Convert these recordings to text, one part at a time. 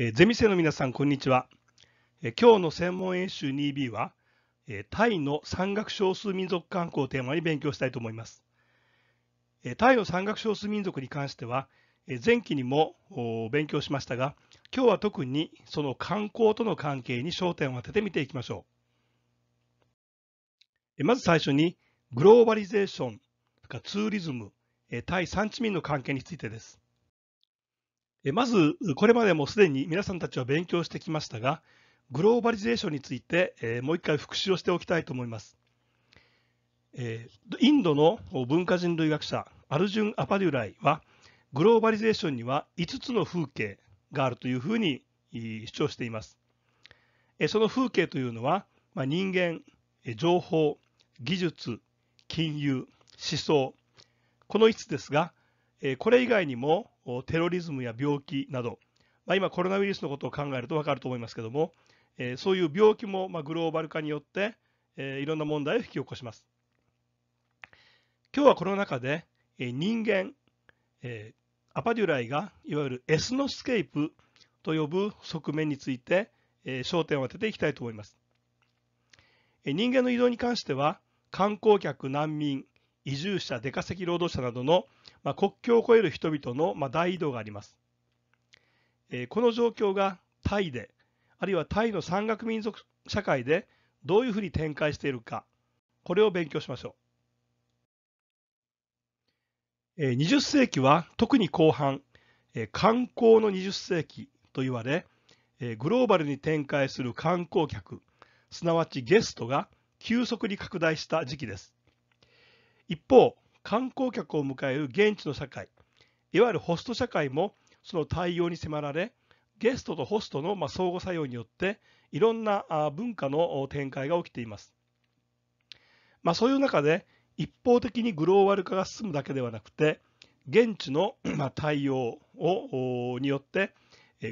えゼミ生の皆さん、こんにちは。え今日の専門演習 2B は、えタイの山岳少数民族観光をテーマに勉強したいと思います。えタイの山岳少数民族に関しては、え前期にも勉強しましたが、今日は特にその観光との関係に焦点を当ててみていきましょう。まず最初に、グローバリゼーション、ツーリズム、タイ産地民の関係についてです。まず、これまでもすでに皆さんたちは勉強してきましたが、グローバリゼーションについてもう一回復習をしておきたいと思います。インドの文化人類学者アルジュン・アパデュライは、グローバリゼーションには5つの風景があるというふうに主張しています。その風景というのは、人間、情報、技術、金融、思想、この5つですが、これ以外にもテロリズムや病気など、まあ、今コロナウイルスのことを考えると分かると思いますけども、えー、そういう病気も、まあ、グローバル化によって、えー、いろんな問題を引き起こします。今日はこの中で、えー、人間、えアパデュライがいわゆるエスノスケープと呼ぶ側面について、え焦点を当てていきたいと思います。え人間の移動に関しては観光客、難民、移住者、出稼ぎ労働者などのまあ、国境を越える人々の、まあ、大移動があります、えー、この状況がタイであるいはタイの山岳民族社会でどういうふうに展開しているかこれを勉強しましょう、えー、20世紀は特に後半、えー、観光の20世紀と言われ、えー、グローバルに展開する観光客すなわちゲストが急速に拡大した時期です一方観光客を迎える現地の社会いわゆるホスト社会もその対応に迫られゲストとホストのま相互作用によっていろんな文化の展開が起きています、まあ、そういう中で一方的にグローバル化が進むだけではなくて現地のま対応をによって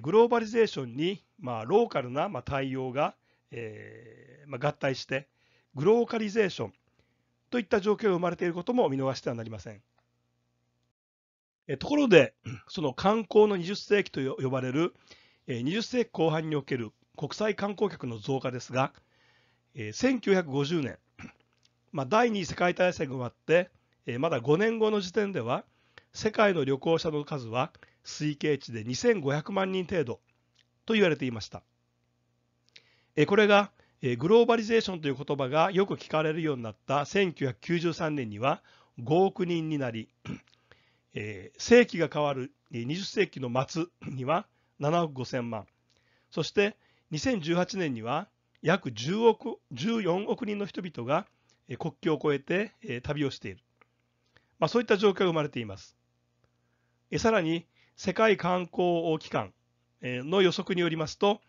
グローバリゼーションにまローカルなま対応がえま合体してグローカリゼーションといった状況が生まれていることも見逃してはなりません。ところで、その観光の20世紀と呼ばれる20世紀後半における国際観光客の増加ですが、1950年、まあ、第二次世界大戦が終わって、まだ5年後の時点では、世界の旅行者の数は推計値で2500万人程度と言われていました。これがグローバリゼーションという言葉がよく聞かれるようになった1993年には5億人になり、えー、世紀が変わる20世紀の末には7億5000万そして2018年には約10億14億人の人々が国境を越えて旅をしている、まあ、そういった状況が生まれていますさらに世界観光機関の予測によりますと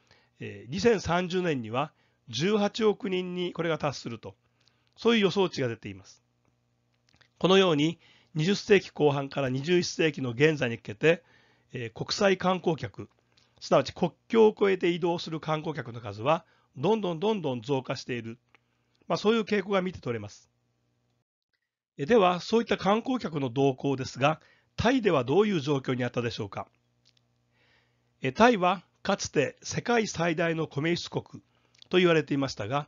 2030年には18億人にこれが達すると、そういう予想値が出ています。このように、20世紀後半から21世紀の現在にかけて、え国際観光客、すなわち国境を越えて移動する観光客の数は、どんどんどんどん増加している、まあ、そういう傾向が見て取れます。では、そういった観光客の動向ですが、タイではどういう状況にあったでしょうか。タイはかつて世界最大の米輸出国と言われていましたが、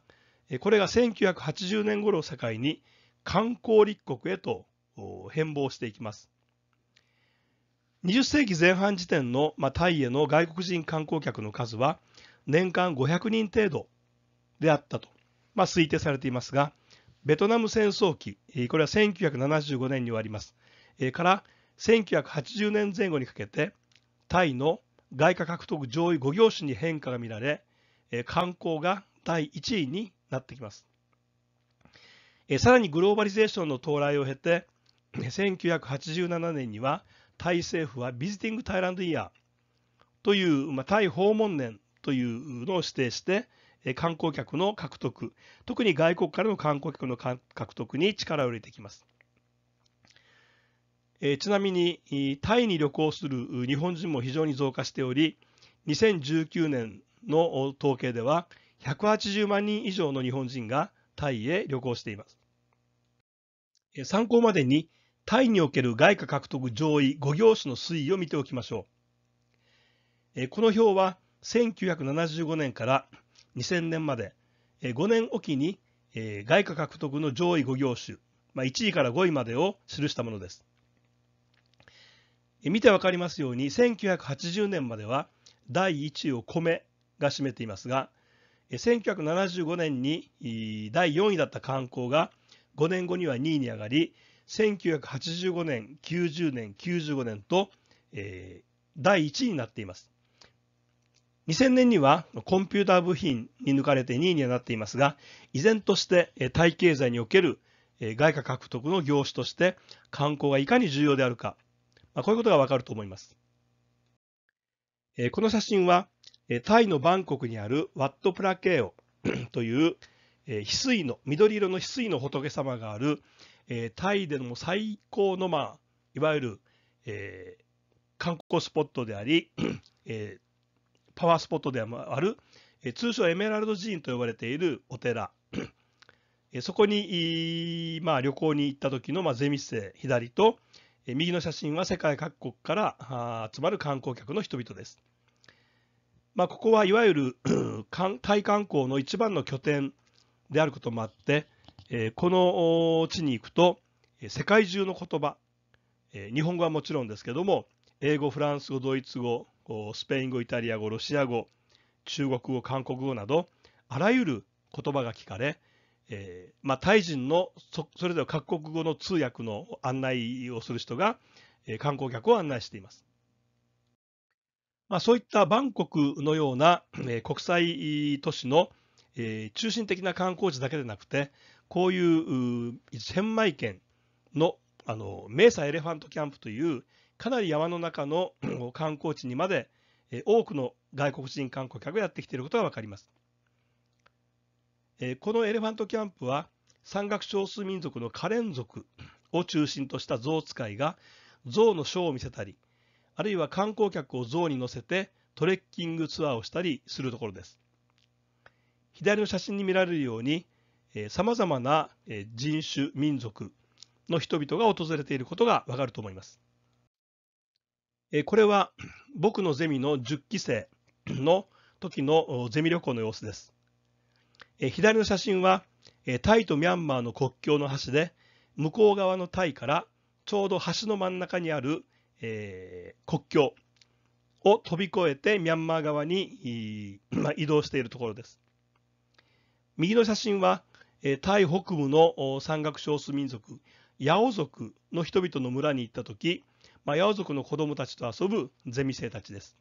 これが1980年頃を境に観光立国へと変貌していきます。20世紀前半時点の、まあ、タイへの外国人観光客の数は年間500人程度であったと、まあ、推定されていますが、ベトナム戦争期、これは1975年に終わります。から1980年前後にかけて、タイの外貨獲得上位5業種に変化が見られ、え観光が第1位になってきます。えさらにグローバリゼーションの到来を経て、1987年にはタイ政府はビジティング・タイランド・イヤーという、まあ、タイ訪問年というのを指定して、観光客の獲得、特に外国からの観光客の獲得に力を入れてきます。えちなみに、タイに旅行する日本人も非常に増加しており、2019年の統計では180万人以上の日本人がタイへ旅行しています。参考までにタイにおける外貨獲得上位5業種の推移を見ておきましょう。この表は1975年から2000年まで5年おきに外貨獲得の上位5業種1位から5位までを記したものです。見てわかりますように1980年までは第1位を米が占めていますが1975年に第4位だった観光が5年後には2位に上がり1985年90年95年と、えー、第1位になっています2000年にはコンピューター部品に抜かれて2位にはなっていますが依然としてタイ経済における外貨獲得の業種として観光がいかに重要であるか、まあ、こういうことがわかると思いますこの写真はえタイのバンコクにあるワットプラケオ という、え翡翠の緑色の翡翠の仏様がある、えタイでの最高の、まあ、いわゆる、えー、観光スポットであり、えー、パワースポットでもある、え通称エメラルド寺院と呼ばれているお寺、えそこに、まあ、旅行に行った時の、まあ、ゼミ生左と、え右の写真は世界各国から集まる観光客の人々です。まあ、ここはいわゆるタイ 観光の一番の拠点であることもあって、えこの地に行くと世界中の言葉、え日本語はもちろんですけども英語フランス語ドイツ語スペイン語イタリア語ロシア語中国語韓国語などあらゆる言葉が聞かれ、えまあ、タイ人のそれぞれ各国語の通訳の案内をする人が、え観光客を案内しています。まあ、そういったバンコクのような、えー、国際都市の、えー、中心的な観光地だけでなくて、こういうチェン県のあのメーサエレファントキャンプというかなり山の中の 観光地にまで、えー、多くの外国人観光客がやってきていることが分かります。えー、このエレファントキャンプは山岳少数民族のカレン族を中心とした象使いが象のショーを見せたりあるいは観光客を象に乗せてトレッキングツアーをしたりするところです。左の写真に見られるように、さまざまな人種、民族の人々が訪れていることがわかると思います。これは僕のゼミの10期生の時のゼミ旅行の様子です。左の写真はタイとミャンマーの国境の橋で向こう側のタイからちょうど橋の真ん中にあるえー、国境を飛び越えてミャンマー側に、まあ、移動しているところです。右の写真は、えー、タイ北部の山岳少数民族ヤオ族の人々の村に行った時、まあ、ヤオ族の子供たちと遊ぶゼミ生たちです。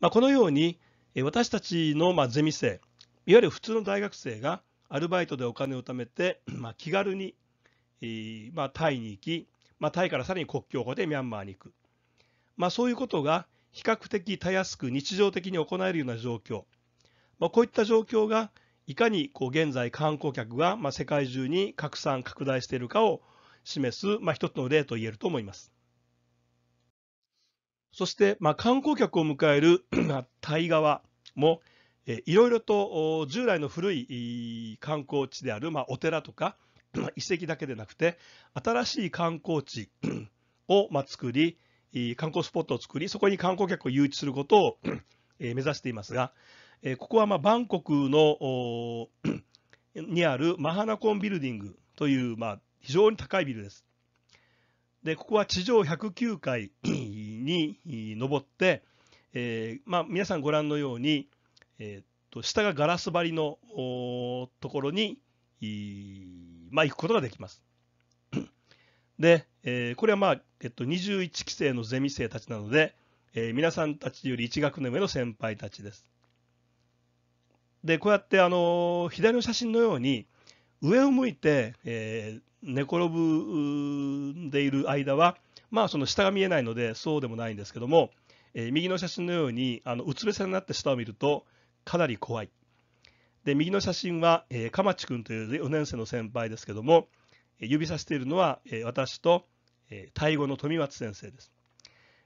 まあ、このようにえ私たちのまあゼミ生いわゆる普通の大学生がアルバイトでお金を貯めて、まあ、気軽に、えまあ、タイに行きまあ、タイからさらに国境を越えてミャンマーに行く、まあ、そういうことが比較的たやすく日常的に行えるような状況、まあ、こういった状況がいかにこう現在観光客がまあ世界中に拡散拡大しているかを示すまあ一つの例と言えると思います。そしてまあ観光客を迎える タイ側もいろいろと従来の古い観光地であるまあお寺とか 遺跡だけでなくて新しい観光地 をま作り観光スポットを作りそこに観光客を誘致することを 目指していますがここはまバンコクのにあるマハナコンビルディングというま非常に高いビルです。でここは地上109階に上って、えー、まあ、皆さんご覧のように、えー、と下がガラス張りのところにまあ、行くことができます。で、えー、これは、まあえっと、21期生のゼミ生たちなので、えー、皆さんたちより1学年上の先輩たちです。で、こうやって、あのー、左の写真のように、上を向いて、え寝転ぶんでいる間は、まあ、その下が見えないので、そうでもないんですけども、え右の写真のように、あのうつ伏せになって下を見ると、かなり怖い。で右の写真は、えー、鎌地君という4年生の先輩ですけども、え指さしているのは、えー、私と、えー、タイ語の富松先生です。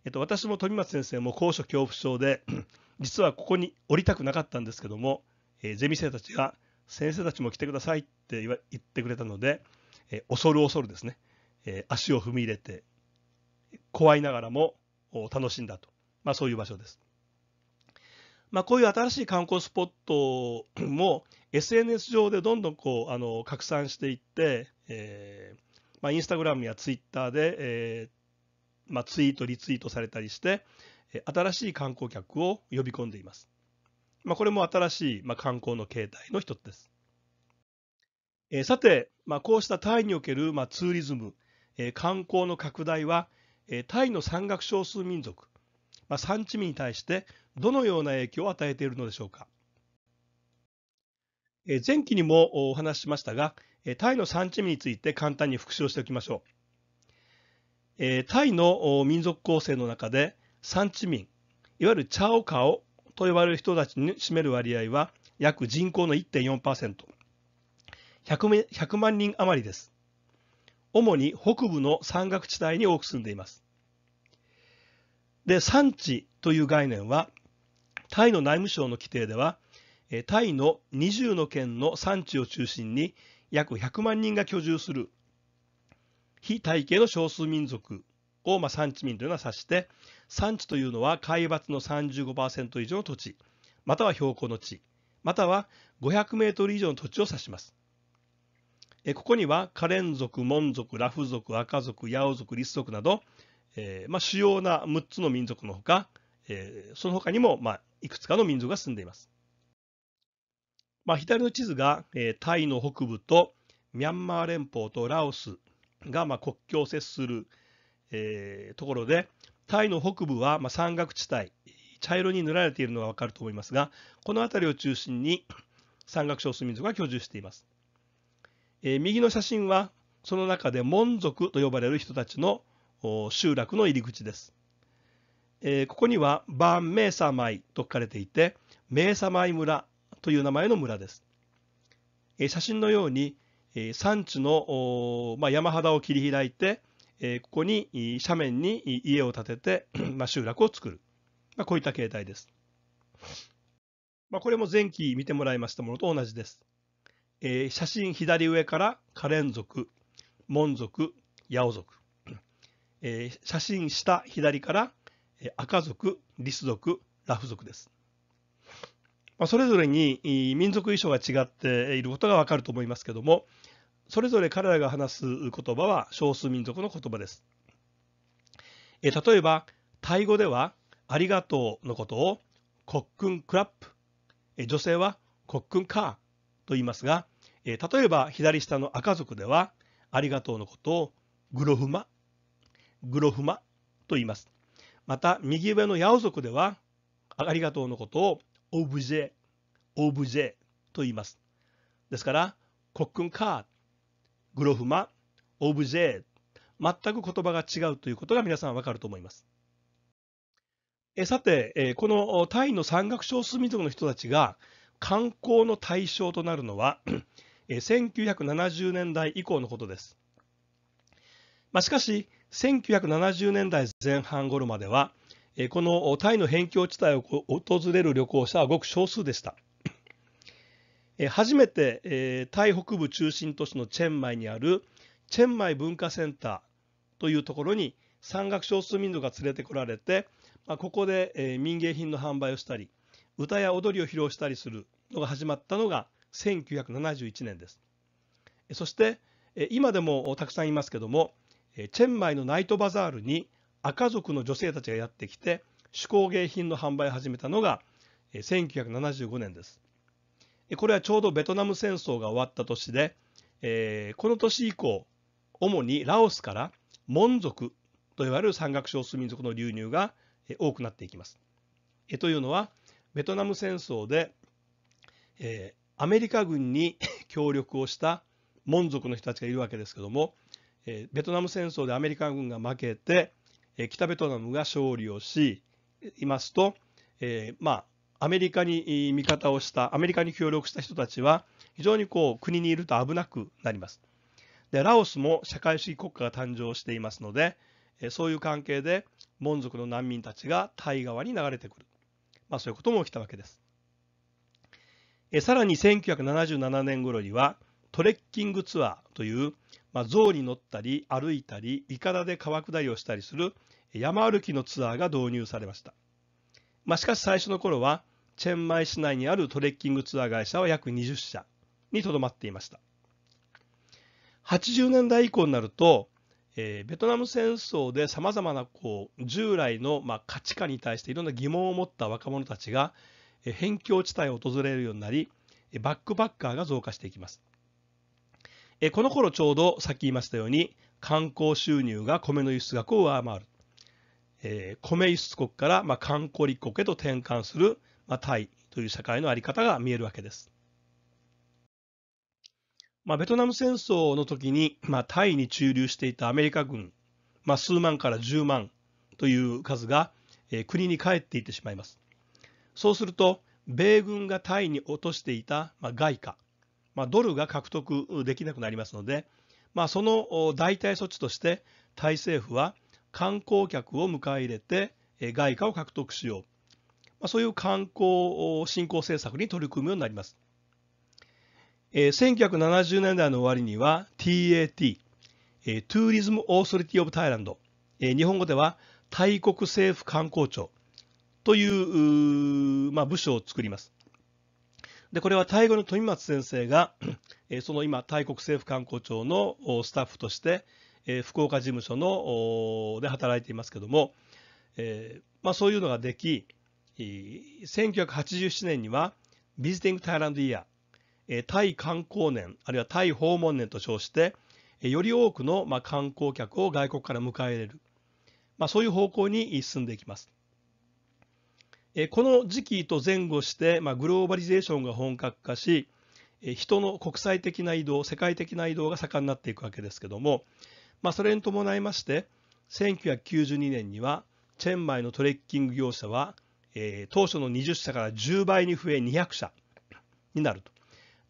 えっと、私も富松先生も高所恐怖症で、実はここに降りたくなかったんですけども、えー、ゼミ生たちが、先生たちも来てくださいって言ってくれたので、えー、恐る恐るですね、えー、足を踏み入れて、怖いながらも楽しんだと、まあ、そういう場所です。まあ、こういう新しい観光スポットも SNS 上でどんどんこうあの拡散していって、えーまあ、インスタグラムやツイッターで、えーまあ、ツイート、リツイートされたりして、新しい観光客を呼び込んでいます。まあ、これも新しい、まあ、観光の形態の一つです。えー、さて、まあ、こうしたタイにおける、まあ、ツーリズム、えー、観光の拡大は、えー、タイの山岳少数民族、まあ、産地民に対してどのような影響を与えているのでしょうか。前期にもお話ししましたが、タイの産地名について簡単に復習をしておきましょう。タイの民族構成の中で産地民、いわゆるチャオカオと呼ばれる人たちに占める割合は約人口の1.4%、100, 100万人余りです。主に北部の山岳地帯に多く住んでいます。で、産地という概念はタイの内務省の規定では、タイの20の県の産地を中心に約100万人が居住する非タイ系の少数民族を、まあ、産地民というのは指して、産地というのは海抜の35%以上の土地、または標高の地、または500メートル以上の土地を指します。えここにはカレン族、モン族、ラフ族、赤族、ヤオ族、リス族など、えー、まあ、主要な6つの民族のほか、えー、その他にも、まあ、いくつかの民族が住んでいます。まあ、左の地図が、えー、タイの北部とミャンマー連邦とラオスが、まあ、国境を接する、えー、ところでタイの北部は、まあ、山岳地帯茶色に塗られているのが分かると思いますがこの辺りを中心に山岳少数民族が居住しています、えー、右の写真はその中でモン族と呼ばれる人たちの集落の入り口ですえー、ここには万名様井と書かれていて名様井村という名前の村です、えー、写真のように、えー、山地の、まあ、山肌を切り開いて、えー、ここに斜面に家を建てて、まあ、集落を作る、まあ、こういった形態です、まあ、これも前期見てもらいましたものと同じです、えー、写真左上からカレン族モン族ヤオ族、えー、写真下左から赤族、リス族、ラフ族です。まあ、それぞれに民族衣装が違っていることがわかると思いますけども、それぞれ彼らが話す言葉は少数民族の言葉です。え例えば、タイ語ではありがとうのことをコックンクラップ、え女性はコックンカーと言いますが、え例えば左下の赤族ではありがとうのことをグロフマ、グロフマと言います。また右上のヤオ族ではありがとうのことをオブジェオブジェと言いますですからコックンカーグロフマオブジェ全く言葉が違うということが皆さんわかると思いますえさて、このタイの山岳少数民族の人たちが観光の対象となるのは、1970年代以降のことです、まあ、しかし1970年代前半頃までは、このタイの辺境地帯を訪れる旅行者はごく少数でした。初めてタイ北部中心都市のチェンマイにあるチェンマイ文化センターというところに山岳少数民族が連れてこられて、まここで民芸品の販売をしたり歌や踊りを披露したりするのが始まったのが1971年です。そして今でもたくさんいますけどもえチェンマイのナイトバザールに赤族の女性たちがやってきて手工芸品の販売を始めたのが、え1975年です。これはちょうどベトナム戦争が終わった年で、えこの年以降主にラオスからモン族といわれる山岳少数民族の流入が多くなっていきます。というのはベトナム戦争で、えアメリカ軍に 協力をしたモン族の人たちがいるわけですけどもえベトナム戦争でアメリカ軍が負けて、え北ベトナムが勝利をしいますと、えまあアメリカに味方をしたアメリカに協力した人たちは非常にこう国にいると危なくなります。でラオスも社会主義国家が誕生していますのでそういう関係でモン族の難民たちがタイ側に流れてくる、まあ、そういうことも起きたわけです。さらに1977年頃にはトレッキングツアーという、まあ、象に乗ったり歩いたりいかだで川下りをしたりする山歩きのツアーが導入されました、まあ、しかし最初の頃はチェンマイ市内にあるトレッキングツアー会社は約20社にとどまっていました80年代以降になると、えー、ベトナム戦争でさまざまなこう従来の、まあ、価値観に対していろんな疑問を持った若者たちが、え辺境地帯を訪れるようになりバックパッカーが増加していきますえこの頃ちょうどさっき言いましたように観光収入が米の輸出額を上回る、えー、米輸出国から、まあ、観光立国へと転換する、まあ、タイという社会の在り方が見えるわけです。まあ、ベトナム戦争の時に、まあ、タイに駐留していたアメリカ軍、まあ、数万から10万という数が、えー、国に帰っていってしまいます。そうすると米軍がタイに落としていた、まあ、外貨まあ、ドルが獲得できなくなりますので、まあ、その代替措置としてタイ政府は観光客を迎え入れて外貨を獲得しよう、まあ、そういう観光振興政策に取り組むようになります。えー、1970年代の終わりには TAT、えー、トゥーリズム・オーソリティ・オブ・タイランド、えー、日本語では大国政府観光庁という、まあ、部署を作ります。でこれはタイ語の富松先生が、えその今、タイ国政府観光庁のスタッフとして、え福岡事務所ので働いていますけども、えまあ、そういうのができ、1987年には、ビジティング・タイランド・イヤー、タイ観光年、あるいはタイ訪問年と称して、より多くの観光客を外国から迎え入れる、まあ、そういう方向に進んでいきます。この時期と前後して、まあ、グローバリゼーションが本格化し人の国際的な移動世界的な移動が盛んになっていくわけですけども、まあ、それに伴いまして1992年にはチェンマイのトレッキング業者は、えー、当初の20社から10倍に増え200社になると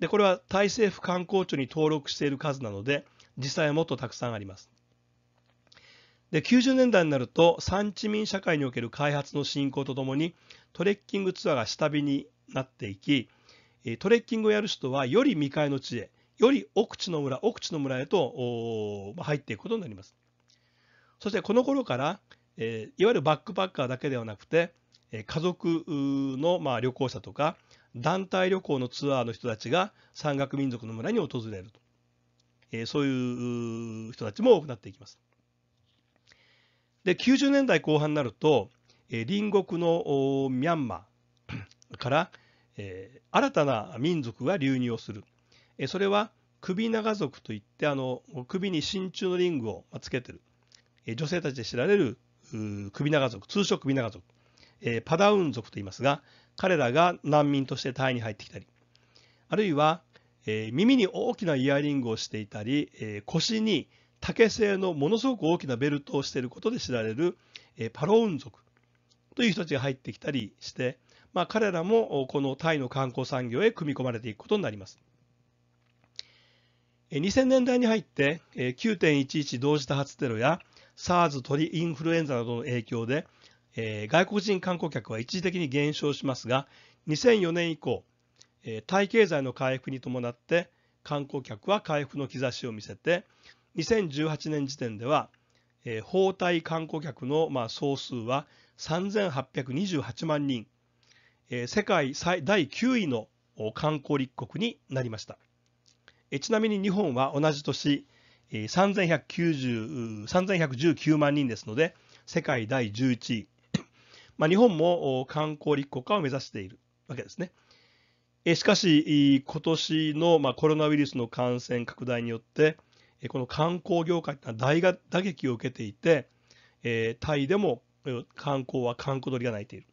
でこれはタイ政府観光庁に登録している数なので実際はもっとたくさんありますで90年代になると産地民社会における開発の進行とともにトレッキングツアーが下火になっていきトレッキングをやる人はより未開の地へより奥地の村奥地の村へと入っていくことになりますそしてこの頃から、えいわゆるバックパッカーだけではなくて家族の、ま旅行者とか団体旅行のツアーの人たちが山岳民族の村に訪れると、えそういう人たちも多くなっていきますで90年代後半になると隣国のミャンマー から新たな民族が流入をするそれは首長族といってあの首に真鍮のリングをつけてる女性たちで知られる首長族通称首長族パダウン族と言いますが彼らが難民としてタイに入ってきたりあるいは耳に大きなイヤリングをしていたり腰に竹製のものすごく大きなベルトをしていることで知られるパロウン族という人たちが入ってきたりして、まあ、彼らもこのタイの観光産業へ組み込まれていくことになります。2000年代に入って9.11同時多発テロや SARS 鳥インフルエンザなどの影響で外国人観光客は一時的に減少しますが2004年以降タイ経済の回復に伴って観光客は回復の兆しを見せて2018年時点では訪タイ観光客のまあ、総数は3828万人、えー、世界最第9位の観光立国になりました。えちなみに日本は同じ年、えー、3119万人ですので、世界第11位。まあ、日本も観光立国化を目指しているわけですね。えしかし、今年の、まあ、コロナウイルスの感染拡大によって、この観光業界は大打撃を受けていて、えタイでも観光は閑古鳥が鳴いている。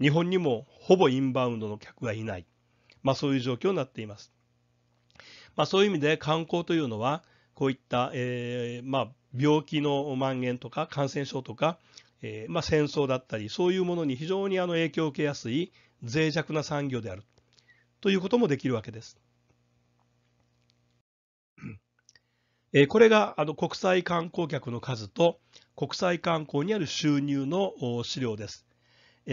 日本にもほぼインバウンドの客がいない。まあ、そういう状況になっています。まあ、そういう意味で観光というのは、こういった、えー、まあ、病気の蔓延とか感染症とか、えー、ま戦争だったり、そういうものに非常にあの影響を受けやすい脆弱な産業であるということもできるわけです。えこれがあの国際観光客の数と国際観光にある収入の資料です。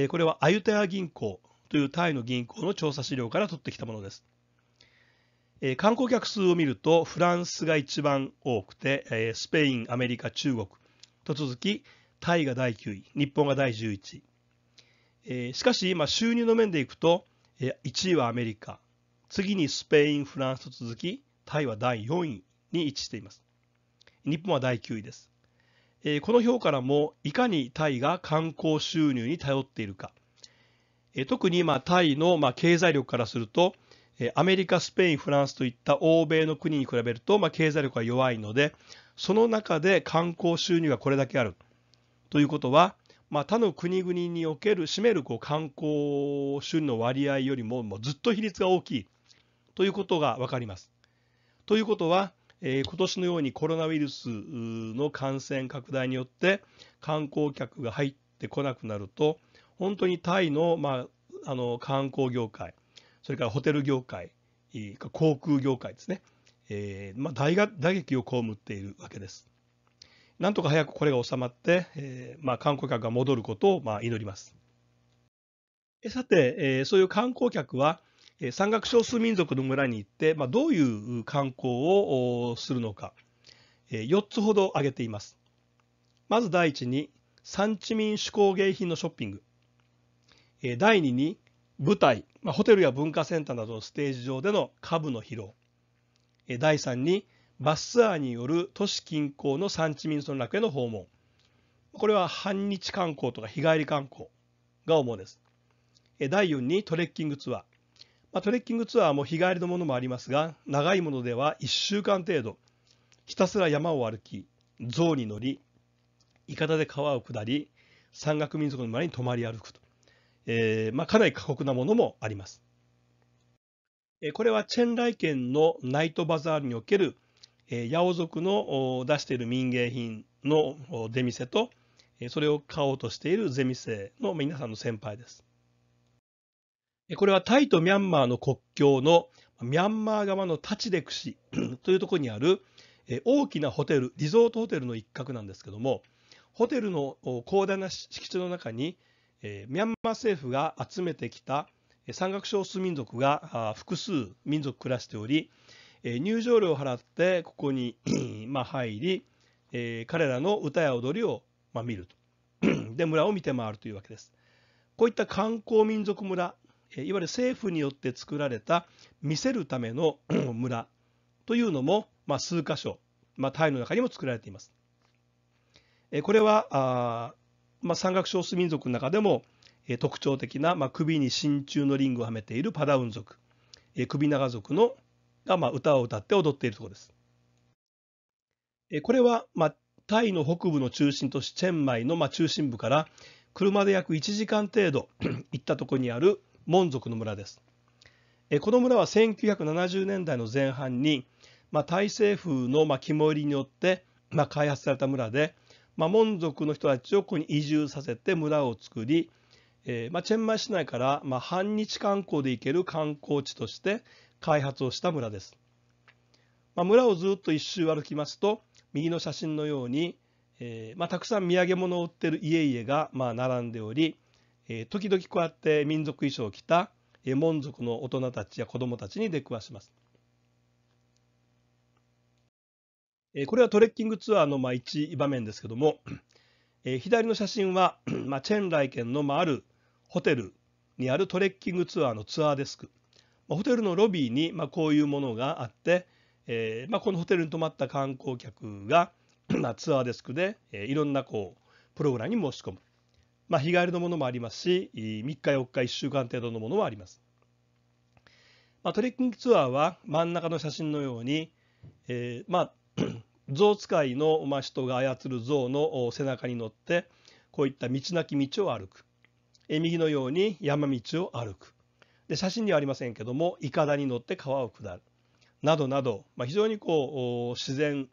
これはアユタヤ銀行というタイの銀行の調査資料から取ってきたものです。観光客数を見るとフランスが一番多くてスペイン、アメリカ、中国と続きタイが第9位、日本が第11位。しかし今収入の面でいくと1位はアメリカ、次にスペイン、フランスと続きタイは第4位に位置しています。日本は第9位です。えー、この表からもいかにタイが観光収入に頼っているか、えー、特に、まあ、タイの、まあ、経済力からすると、えー、アメリカ、スペイン、フランスといった欧米の国に比べると、まあ、経済力が弱いのでその中で観光収入がこれだけあるということは、まあ、他の国々における占めるこう観光収入の割合よりももうずっと比率が大きいということが分かります。ということはえー、今年のようにコロナウイルスの感染拡大によって観光客が入ってこなくなると本当にタイの,、まあ、あの観光業界それからホテル業界航空業界ですね、えーまあ、大打撃を被っているわけです。なんとか早くこれが収まって、えーまあ、観光客が戻ることを、まあ、祈ります。さて、えー、そういう観光客は山岳少数民族の村に行って、まあ、どういう観光をするのか、4つほど挙げています。まず第一に、産地民手工芸品のショッピング。第二に、舞台、まあ、ホテルや文化センターなどのステージ上での下部の披露。第三に、バスツアーによる都市近郊の産地民村落への訪問。これは反日観光とか日帰り観光が主です。第4にトレッキングツアー。まあ、トレッキングツアーも日帰りのものもありますが長いものでは1週間程度ひたすら山を歩き象に乗りいかだで川を下り山岳民族の村に泊まり歩くと、えーまあ、かなり過酷なものもあります。これはチェンライ県のナイトバザールにおける八尾族の出している民芸品の出店とそれを買おうとしているゼミ生の皆さんの先輩です。これはタイとミャンマーの国境のミャンマー側のタチデク市というところにある大きなホテルリゾートホテルの一角なんですけどもホテルの広大な敷地の中にミャンマー政府が集めてきた山岳少数民族が複数民族暮らしており入場料を払ってここにま入り彼らの歌や踊りをま見るとで村を見て回るというわけです。こういった観光民族村いわゆる政府によって作られた見せるための 村というのも、まあ、数箇所、まあ、タイの中にも作られています。これはあ、まあ、山岳少数民族の中でも特徴的な、まあ、首に真鍮のリングをはめているパダウン族首長族のが、まあ、歌を歌って踊っているところです。これは、まあ、タイの北部の中心都市チェンマイの、まあ、中心部から車で約1時間程度 行ったところにあるモン族の村です。この村は1970年代の前半に、まあ、タイ政府のまあ肝入りによって、まあ、開発された村で、まあ、モン族の人たちをここに移住させて村を作り、えーまあ、チェンマイ市内から、まあ、半日観光で行ける観光地として開発をした村です、まあ、村をずっと一周歩きますと右の写真のように、えーまあ、たくさん土産物を売ってる家々が、まあ、並んでおり、えー、時々こうやって民族衣装を着た、えー、門族の大人たちや子どもたちに出くわします。えー、これはトレッキングツアーのまあ一場面ですけども、えー、左の写真は、まあ、チェンライ県のまああるホテルにあるトレッキングツアーのツアーデスク、まあ、ホテルのロビーにまあこういうものがあって、えーまあ、このホテルに泊まった観光客が、まツアーデスクで、えいろんなこうプログラムに申し込む。まあ、日帰りのものもありますし3日4日1週間程度のものもあります、まあ、トレッキングツアーは真ん中の写真のように、えー、まあ 象使いの、まあ、人が操る象の背中に乗ってこういった道なき道を歩くえ右のように山道を歩くで写真にはありませんけどもいかだに乗って川を下るなどなど、まあ、非常にこう自然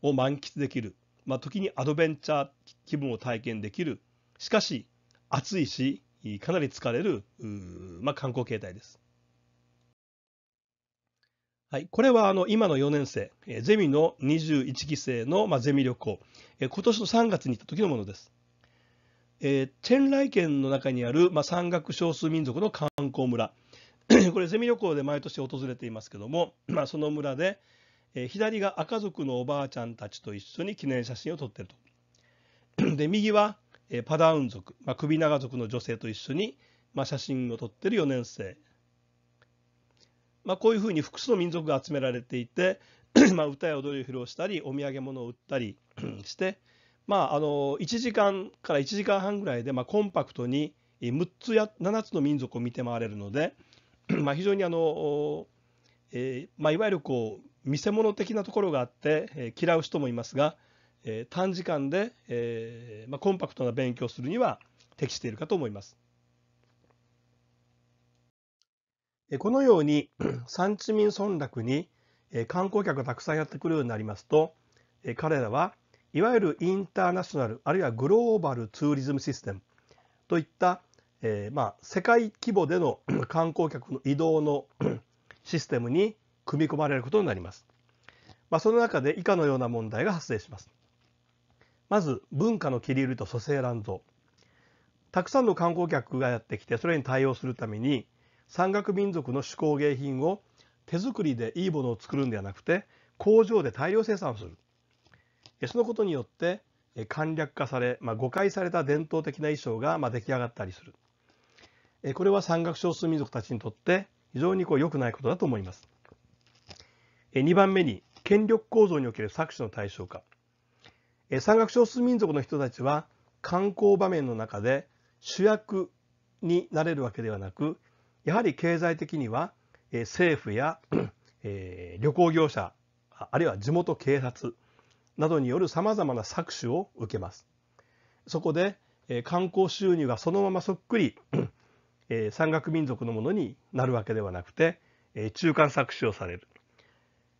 を満喫できる、まあ、時にアドベンチャー気分を体験できるしかし、暑いし、かなり疲れる、まあ、観光形態です。はい、これはあの今の4年生、ゼミの21期生の、まあ、ゼミ旅行、え今年の3月に行った時のものです。えー、チェンライ県の中にある、まあ、山岳少数民族の観光村、これゼミ旅行で毎年訪れていますけども、まあ、その村で、えー、左が赤族のおばあちゃんたちと一緒に記念写真を撮ってると。で右はえパダウン族、まあ、首長族の女性と一緒に、まあ、写真を撮ってる4年生、まあ、こういうふうに複数の民族が集められていて まあ歌や踊りを披露したりお土産物を売ったり して、まあ、あの1時間から1時間半ぐらいで、まあ、コンパクトに6つや7つの民族を見て回れるので まあ非常にあの、えーまあ、いわゆるこう見せ物的なところがあって、えー、嫌う人もいますがえー、短時間で、えーまあ、コンパクトな勉強するには適しているかと思います。このように産 地民村落に観光客がたくさんやってくるようになりますと彼らはいわゆるインターナショナルあるいはグローバルツーリズムシステムといった、えー、まあ世界規模での 観光客の移動の システムに組み込まれることになります。まあ、その中で以下のような問題が発生します。まず文化の切り売りと蘇生乱造たくさんの観光客がやってきてそれに対応するために山岳民族の手工芸品を手作りでいいものを作るんではなくて工場で大量生産するそのことによって簡略化され、まあ、誤解された伝統的な衣装がまあ出来上がったりするこれは山岳少数民族たちにとって非常にこう良くないことだと思います2番目に権力構造における搾取の対象化山岳少数民族の人たちは観光場面の中で主役になれるわけではなくやはり経済的には政府や 旅行業者あるいは地元警察などによるさまざまな搾取を受けます。そこで観光収入がそのままそっくり山岳 民族のものになるわけではなくて中間搾取をされる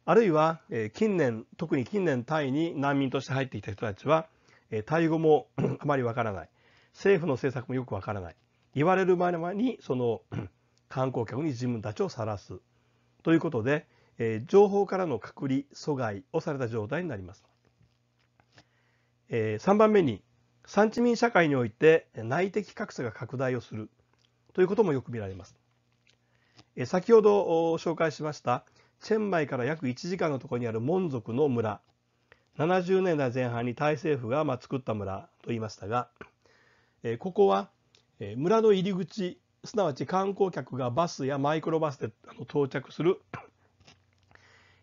あるいは、え近年、特に近年タイに難民として入ってきた人たちは、えタイ語も あまりわからない。政府の政策もよくわからない。言われるままに、その 観光客に自分たちを晒す。ということで、え情報からの隔離、阻害をされた状態になります。え3番目に、産地民社会において内的格差が拡大をするということもよく見られます。先ほど紹介しましたチェンマイから約1時間のところにあるモン族の村70年代前半にタイ政府がま作った村と言いましたが、えここは、え村の入り口すなわち観光客がバスやマイクロバスで到着する、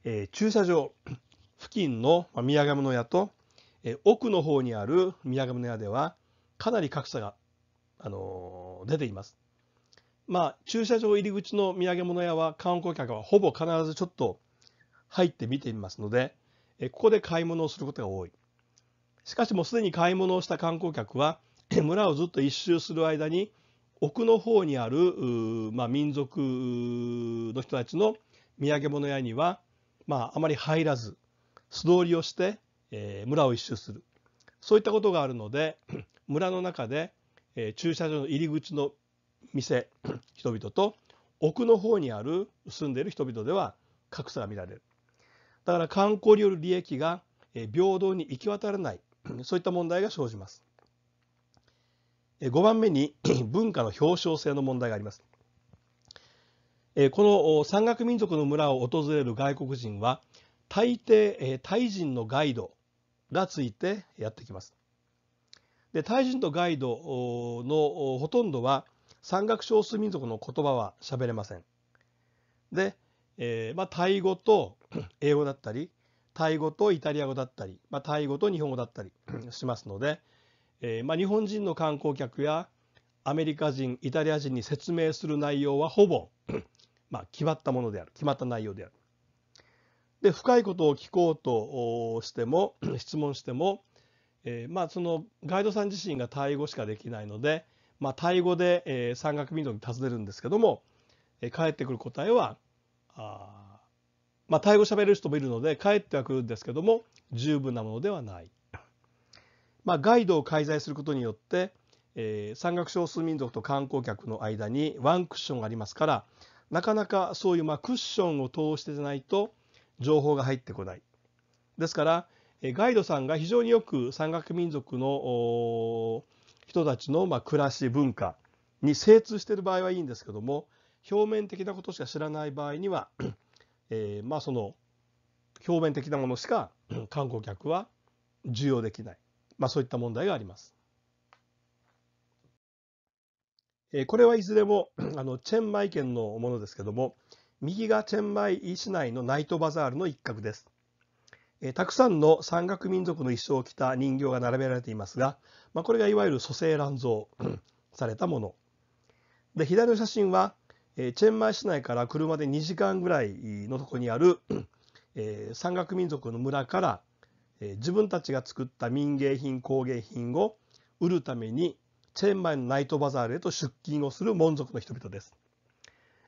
え駐車場付近の宮神の屋と、え奥の方にある宮神の屋ではかなり格差が、あの出ています。まあ、駐車場入り口の土産物屋は観光客はほぼ必ずちょっと入って見てみますので、えここで買い物をすることが多い。しかしもうすでに買い物をした観光客は、村をずっと一周する間に、奥の方にある、まあ、民族の人たちの土産物屋には、まあ、あまり入らず、素通りをして、えー、村を一周する。そういったことがあるので、村の中で、えー、駐車場の入り口の店 人々と奥の方にある住んでいる人々では格差が見られるだから観光による利益が平等に行き渡らない そういった問題が生じます5番目に 文化の表彰性の問題がありますこの山岳民族の村を訪れる外国人は大抵タイ人のガイドがついてやってきますでタイ人とガイドのほとんどは山岳少数民族の言葉は喋れません。で、えー、まあ、タイ語と 英語だったりタイ語とイタリア語だったり、まあ、タイ語と日本語だったり しますので、えー、まあ、日本人の観光客やアメリカ人イタリア人に説明する内容はほぼ、まあ、決まったものである決まった内容である。で深いことを聞こうとしても質問しても、えー、まあ、そのガイドさん自身がタイ語しかできないのでまあ、タイ語で、えー、山岳民族に尋ねるんですけども、えー、帰ってくる答えはあ、まあ、タイ語喋る人もいるので帰ってはくるんですけども十分なものではない。まあ、ガイドを介在することによって、えー、山岳少数民族と観光客の間にワンクッションがありますからなかなかそういう、まあ、クッションを通してじゃないと情報が入ってこない。ですからガイドさんが非常によく山岳民族の人たちのまあ暮らし文化に精通している場合はいいんですけども表面的なことしか知らない場合には、えー、まあその表面的なものしか 観光客は需要できない、まあ、そういった問題があります。これはいずれも あのチェンマイ県のものですけども右がチェンマイ市内のナイトバザールの一角です。えたくさんの山岳民族の一生を着た人形が並べられていますが、まあ、これがいわゆる蘇生乱造されたもので左の写真はえチェンマイ市内から車で2時間ぐらいのとこにあるえ山岳民族の村からえ自分たちが作った民芸品工芸品を売るためにチェンマイのナイトバザールへと出勤をする門族の人々です。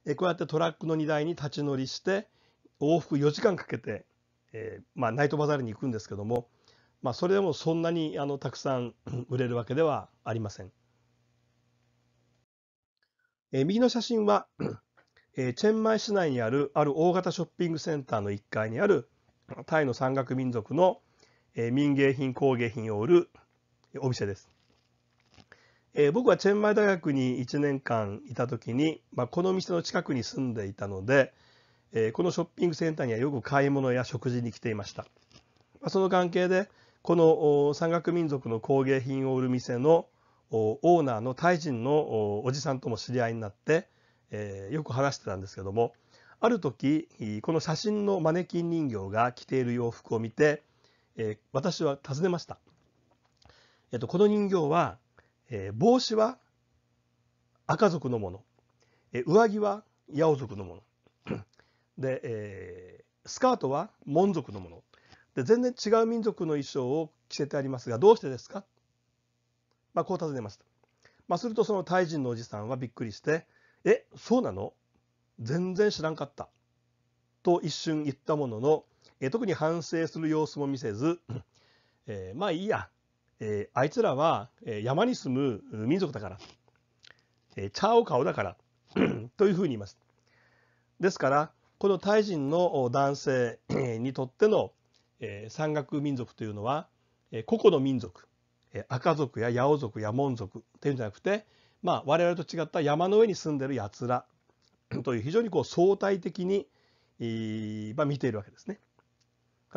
えこうやってトラックの荷台に立ち乗りして往復4時間かけてえー、まあ、ナイトバザールに行くんですけども、まあ、それでもそんなにあのたくさん売れるわけではありません。えー、右の写真は、えー、チェンマイ市内にあるある大型ショッピングセンターの1階にあるタイの山岳民族の、えー、民芸品工芸品を売るお店です。えー、僕はチェンマイ大学に1年間いた時に、まあ、この店の近くに住んでいたので、えこのショッピングセンターにはよく買い物や食事に来ていました。その関係で、この山岳民族の工芸品を売る店のオーナーのタイ人のおじさんとも知り合いになって、えよく話してたんですけども、ある時、この写真のマネキン人形が着ている洋服を見て、え私は尋ねました。えっと、この人形は、え帽子は赤族のもの、え上着は八王族のもの、で、えー、スカートは門族のもので全然違う民族の衣装を着せてありますがどうしてですか、まあ、こう尋ねました、まあ、するとそのタイ人のおじさんはびっくりして「えそうなの全然知らんかった」と一瞬言ったものの、えー、特に反省する様子も見せず「えー、まあいいや、えー、あいつらは山に住む民族だから」えー「チャオカオだから」というふうに言います。ですからこのタイ人の男性にとっての山岳民族というのは個々の民族赤族や八王族や門族というんじゃなくて、まあ、我々と違った山の上に住んでるやつらという非常にこう相対的に、まあ、見ているわけですね。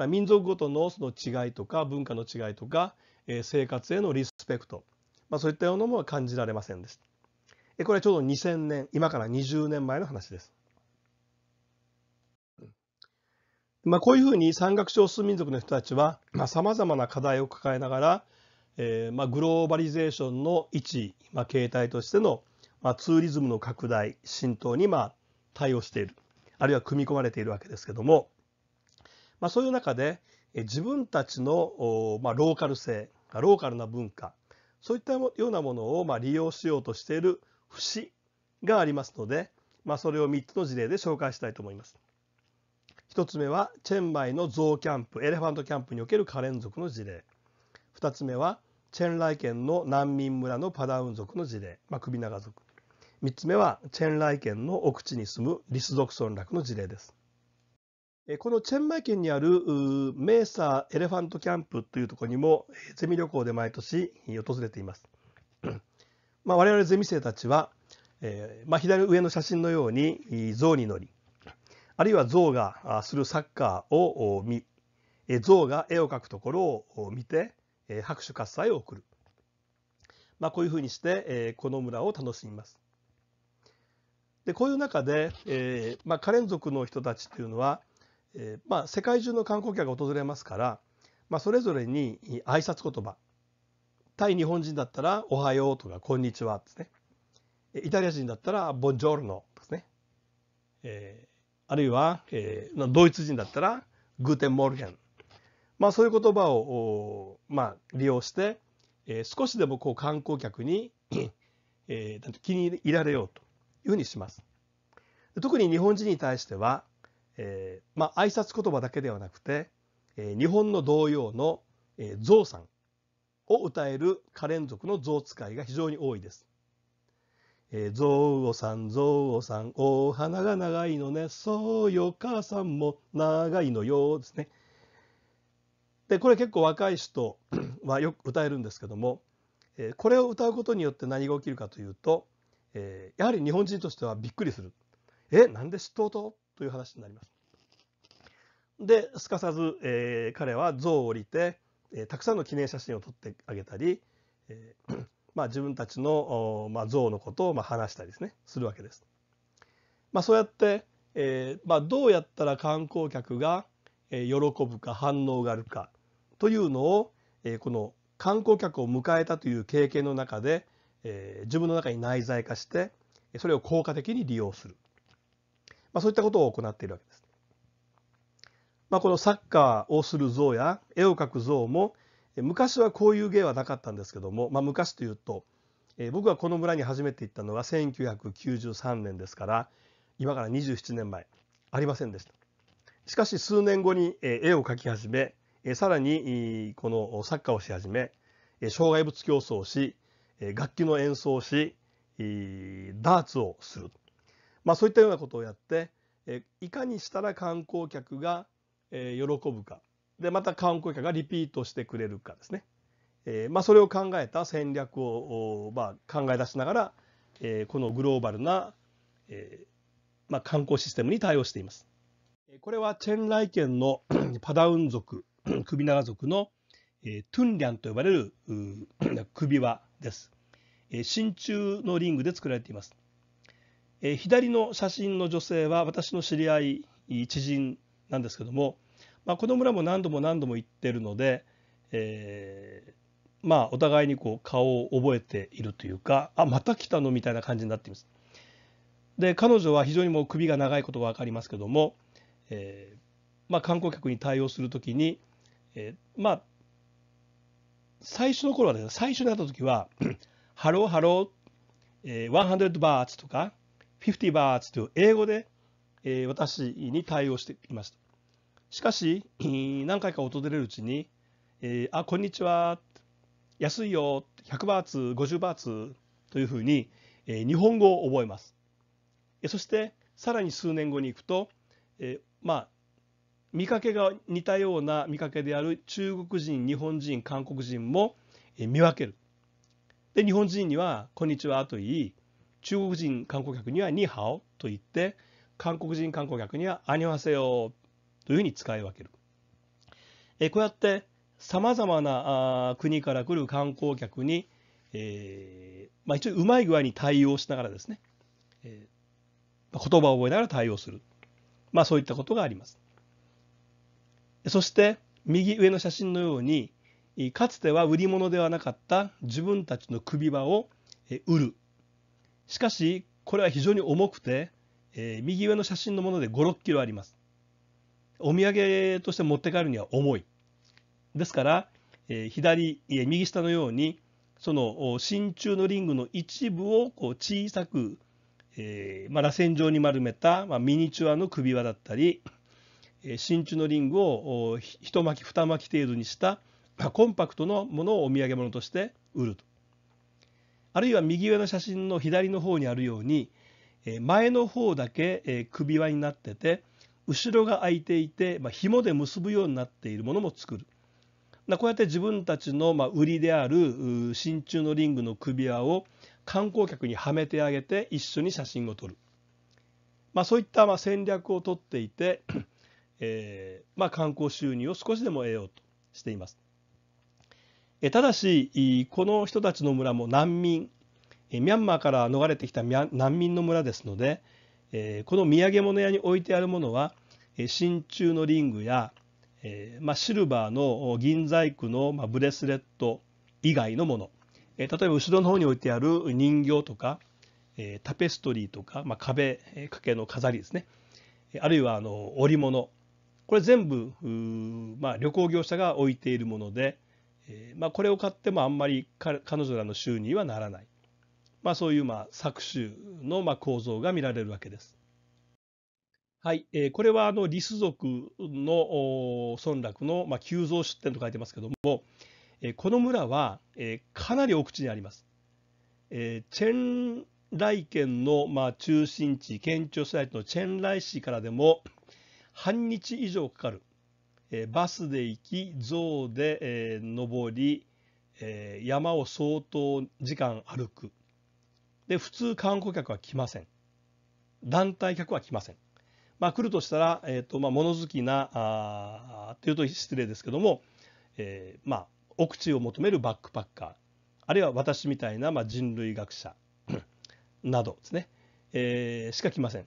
民族ごとのその違いとか文化の違いとか生活へのリスペクト、まあ、そういったようなものは感じられませんでした。これはちょうど2000年今から20年前の話です。まあ、こういうふうに山岳少数民族の人たちはさまざ、まな課題を抱えながら、えーまあ、グローバリゼーションの一、まあ、形態としての、まあ、ツーリズムの拡大浸透に、まあ、対応しているあるいは組み込まれているわけですけども、まあ、そういう中で自分たちの、まあ、ローカル性ローカルな文化そういったようなものを、まあ、利用しようとしている節がありますので、まあ、それを3つの事例で紹介したいと思います。1つ目はチェンマイのゾキャンプエレファントキャンプにおけるカレン族の事例2つ目はチェンライ県の難民村のパダウン族の事例、まあ、首長族3つ目はチェンライ県の奥地に住むリス族村落の事例ですこのチェンマイ県にあるメーサーエレファントキャンプというところにもゼミ旅行で毎年訪れています。まあ、我々ゼミ生たちは、えーまあ、左上の写真のように象に乗りあるいは象がするサッカーを見象が絵を描くところを見て拍手喝采を送る、まあ、こういうふうにしてこの村を楽しみます。でこういう中で、えーまあ、カレン族の人たちというのは、えーまあ、世界中の観光客が訪れますから、まあ、それぞれに挨拶言葉対日本人だったら「おはよう」とか「こんにちは」ですねイタリア人だったら「ボンジョルノ」ですね、えあるいは、えー、ドイツ人だったらグーテンモルゲン、まあ、そういう言葉を、まあ、利用して、えー、少しでもこう観光客に、えー、気に入られようというふうにします。特に日本人に対しては、えー、まあ、挨拶言葉だけではなくて、え日本の同様の「えー、ゾさん」を歌える可憐族の象使いが非常に多いです。えー、ゾウさん、ゾウさん、お花が長いのね、そうよ、母さんも長いのよ、ですね。で、これ結構若い人 はよく歌えるんですけども、えー、これを歌うことによって何が起きるかというと、えー、やはり日本人としてはびっくりする。え、なんで知っとうとという話になります。で、すかさず、えー、彼は像を降りて、えー、たくさんの記念写真を撮ってあげたり、えーまあ、自分たちの、まあ、像のことをまあ話したりですねするわけです。まあ、そうやって、えーまあ、どうやったら観光客が喜ぶか反応があるかというのを、えー、この観光客を迎えたという経験の中で、えー、自分の中に内在化してそれを効果的に利用する、まあ、そういったことを行っているわけです。まあ、このサッカーをする像や絵を描く像も昔はこういう芸はなかったんですけども、まあ、昔というと、えー、僕がこの村に初めて行ったのは1993年ですから今から27年前ありませんでした。しかし数年後に絵を描き始めさらにこのサッカーをし始め障害物競争をし楽器の演奏をしダーツをする、まあ、そういったようなことをやっていかにしたら観光客が喜ぶかでまた観光客がリピートしてくれるかですね、えーまあ、それを考えた戦略を、まあ、考え出しながら、えー、このグローバルな、えーまあ、観光システムに対応しています。これはチェンライ県の パダウン族、首長族の、えー、トゥンリャンと呼ばれる 首輪です。えー、真鍮のリングで作られています。えー、左の写真の女性は私の知り合い、知人なんですけども、まあ、この村も何度も何度も行ってるので、えー、まあお互いにこう顔を覚えているというかあまた来たのみたいな感じになっています。で彼女は非常にもう首が長いことが分かりますけども、えー、まあ、観光客に対応する時に、えー、まあ最初の頃はですね最初に会った時は「ハローハロー」えー「100バーツ」とか「50バーツ」という英語で、えー、私に対応していました。しかし、何回か訪れるうちに、えー、あ、こんにちは、安いよ、100バーツ、50バーツというふうに、えー、日本語を覚えます。そして、さらに数年後に行くと、えー、まあ、見かけが似たような見かけである中国人、日本人、韓国人も見分ける。で、日本人には、こんにちはと言い、中国人観光客にはニーハオと言って、韓国人観光客にはアニョハセヨというふうに使い分ける。えこうやってさまざまな国から来る観光客に、えー、まあ、一応うまい具合に対応しながらですね、えー、言葉を覚えながら対応する、まあ、そういったことがあります。そして右上の写真のようにかつては売り物ではなかった自分たちの首輪を売るしかしこれは非常に重くて、えー、右上の写真のもので5 6キロありますお土産として持って帰るには重い。ですから、え左、右下のように、その真鍮のリングの一部をこう小さく、えまあ、螺旋状に丸めた、まあ、ミニチュアの首輪だったり、真鍮のリングを一巻き二巻き程度にした、まあ、コンパクトのものをお土産物として売ると。あるいは右上の写真の左の方にあるように前の方だけ首輪になってて後ろが空いていて、まあ、紐で結ぶようになっているものも作る。こうやって自分たちの売りである真鍮のリングの首輪を観光客にはめてあげて一緒に写真を撮る、まあ、そういったま戦略をとっていて、えー、まあ、観光収入を少しでも得ようとしています。えただしこの人たちの村も難民ミャンマーから逃れてきた難民の村ですので、えこの土産物屋に置いてあるものは真鍮のリングや、えー、まあ、シルバーの銀細工の、まあ、ブレスレット以外のもの、えー、例えば後ろの方に置いてある人形とか、えー、タペストリーとか、まあ、壁掛けの飾りですねあるいはあの織物これ全部、まあ、旅行業者が置いているもので、えまあ、これを買ってもあんまり彼女らの収入はならない、まあ、そういうまあ搾取のま構造が見られるわけです。はい、えー、これはあのリス族の村落の、まあ、急増出店と書いてますけども、えー、この村は、えー、かなり奥地にあります。えー、チェンライ県の、まあ、中心地、県庁所在地のチェンライ市からでも半日以上かかる。えー、バスで行き、象で、えー、登り、えー、山を相当時間歩く。で、普通観光客は来ません。団体客は来ません。まあ、来るとしたら、えーとまあ、物好きなあっていうと失礼ですけども、えー、まあ、奥地を求めるバックパッカーあるいは私みたいな、まあ、人類学者 などですね、えー、しか来ません。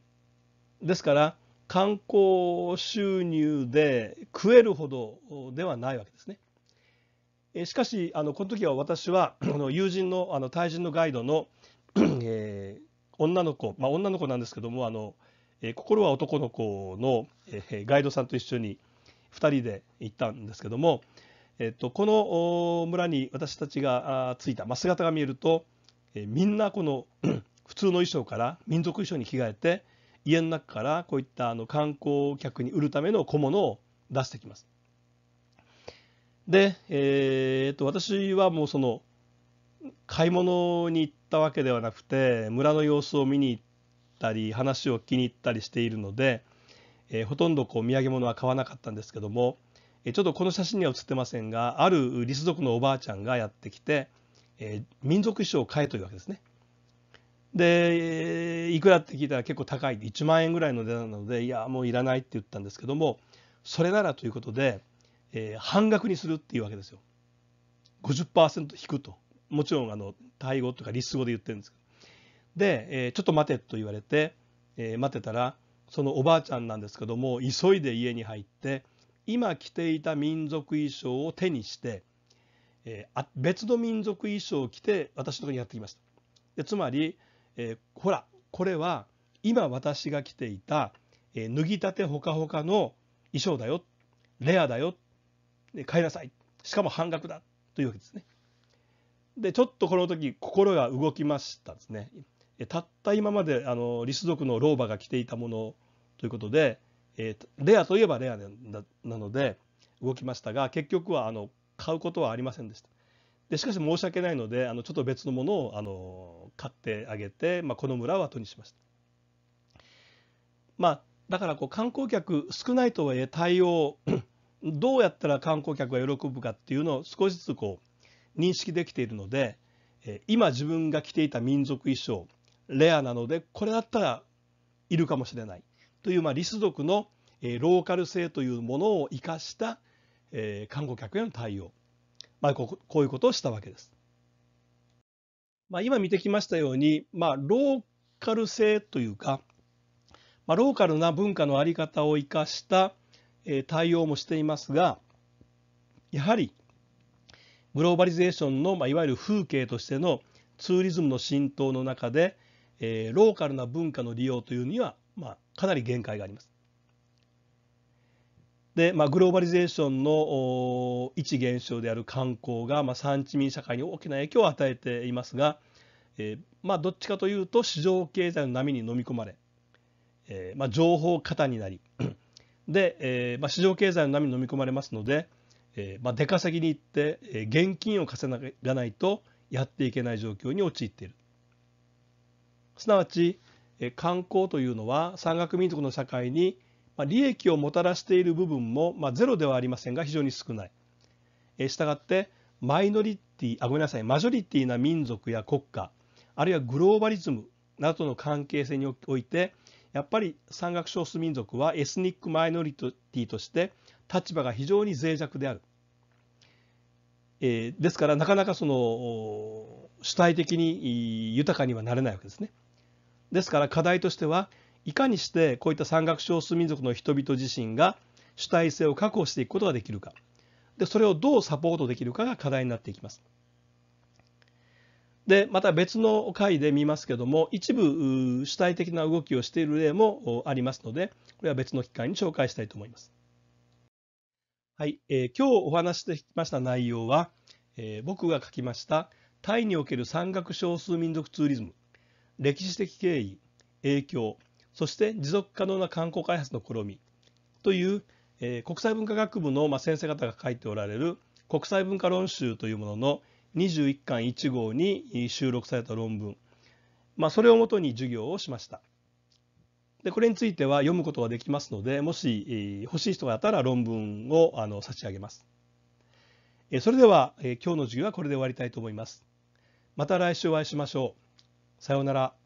ですから観光収入で食えるほどではないわけですね。えー、しかしあのこの時は私は 友人のあの対人のガイドの えー、女の子、まあ、女の子なんですけどもあの、え心は男の子の、えガイドさんと一緒に2人で行ったんですけども、えと、この村に私たちが着いた、まあ、姿が見えると、えみんなこの 普通の衣装から民族衣装に着替えて家の中からこういったあの観光客に売るための小物を出してきます。で、えー、と私はもうその買い物に行ったわけではなくて村の様子を見に行ってったり話を気に入ったりしているので、えー、ほとんどこう土産物は買わなかったんですけども、えー、ちょっとこの写真には写ってませんがあるリス族のおばあちゃんがやってきて、えー、民族衣装を買えというわけですね。でいくらって聞いたら結構高い1万円ぐらいの値段なのでいやもういらないって言ったんですけどもそれならということで、えー、半額にするっていうわけですよ。50%引くともちろんあのタイ語とかリス語で言ってるんですけどで、えー、ちょっと待てと言われて、えー、待ってたらそのおばあちゃんなんですけども急いで家に入って今着ていた民族衣装を手にして、えー、あ別の民族衣装を着て私のところにやってきました。でつまり、えー、ほらこれは今私が着ていた、えー、脱ぎたてほかほかの衣装だよレアだよ買いなさいしかも半額だというわけですね。でちょっとこの時心が動きましたですね。たった今まであのリス族の老婆が着ていたものということで、えー、レアといえばレアなので動きましたが結局はあの買うことはありませんでした。でしかし申し訳ないのであのちょっと別のものをあの買ってあげて、まあ、この村を後にしました。まあ、だからこう観光客少ないとはいえ対応 どうやったら観光客が喜ぶかっていうのを少しずつこう認識できているので今自分が着ていた民族衣装レアなのでこれだったらいるかもしれないという、まあ、リス族の、えローカル性というものを生かした、え観光客への対応、まあ、こういうことをしたわけです。まあ、今見てきましたように、まあ、ローカル性というか、まあ、ローカルな文化の在り方を生かした、え対応もしていますがやはりグローバリゼーションの、まあ、いわゆる風景としてのツーリズムの浸透の中で、えー、ローカルな文化の利用というには、まあ、かなり限界があります。で、まあ、グローバリゼーションの一現象である観光が、まあ、産地民社会に大きな影響を与えていますが、えーまあ、どっちかというと市場経済の波に飲み込まれ、えーまあ、情報過多になり で、えーまあ、市場経済の波に飲み込まれますので、えーまあ、出稼ぎに行って、え現金を稼がないとやっていけない状況に陥っている。すなわち観光というのは山岳民族の社会に利益をもたらしている部分も、まあ、ゼロではありませんが非常に少ない。したがってマイノリティあごめんなさいマジョリティな民族や国家あるいはグローバリズムなどの関係性においてやっぱり山岳少数民族はエスニックマイノリティとして立場が非常に脆弱である。えー、ですからなかなかその主体的に豊かにはなれないわけですね。ですから課題としてはいかにしてこういった山岳少数民族の人々自身が主体性を確保していくことができるかでそれをどうサポートできるかが課題になっていきます。でまた別の回で見ますけども一部主体的な動きをしている例もありますのでこれは別の機会に紹介したいと思います。はい、えー、今日お話してきました内容は、えー、僕が書きました「タイにおける山岳少数民族ツーリズム」歴史的経緯影響そして持続可能な観光開発の試みという、えー、国際文化学部の、まあ、先生方が書いておられる国際文化論集というものの21巻1号に収録された論文、まあ、それをもとに授業をしました。でこれについては読むことができますのでもし、えー、欲しい人がいたら論文をあの差し上げます。えー、それでは、えー、今日の授業はこれで終わりたいと思います。また来週お会いしましょう。さようなら。